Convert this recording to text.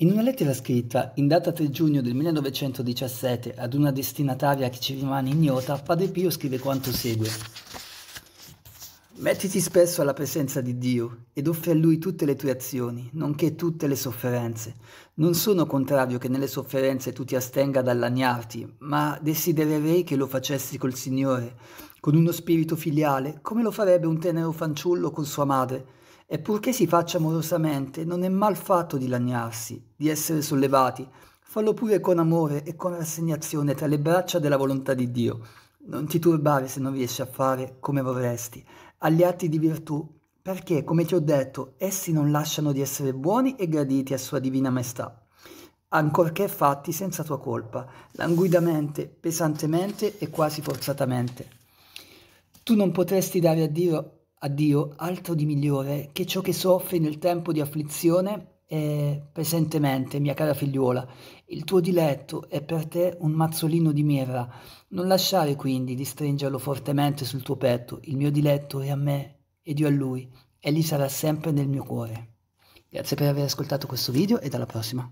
In una lettera scritta, in data 3 giugno del 1917, ad una destinataria che ci rimane ignota, Padre Pio scrive quanto segue. Mettiti spesso alla presenza di Dio ed offri a Lui tutte le tue azioni, nonché tutte le sofferenze. Non sono contrario che nelle sofferenze tu ti astenga dall'agnarti, ma desidererei che lo facessi col Signore, con uno spirito filiale, come lo farebbe un tenero fanciullo con sua madre, e purché si faccia amorosamente, non è mal fatto di lagnarsi, di essere sollevati. Fallo pure con amore e con rassegnazione tra le braccia della volontà di Dio. Non ti turbare se non riesci a fare come vorresti. Agli atti di virtù perché, come ti ho detto, essi non lasciano di essere buoni e graditi a Sua Divina Maestà, ancorché fatti senza tua colpa, languidamente, pesantemente e quasi forzatamente. Tu non potresti dare a Dio Addio, altro di migliore che ciò che soffri nel tempo di afflizione e presentemente, mia cara figliuola, il tuo diletto è per te un mazzolino di mirra. Non lasciare quindi di stringerlo fortemente sul tuo petto. Il mio diletto è a me ed io a lui. E lì sarà sempre nel mio cuore. Grazie per aver ascoltato questo video e alla prossima.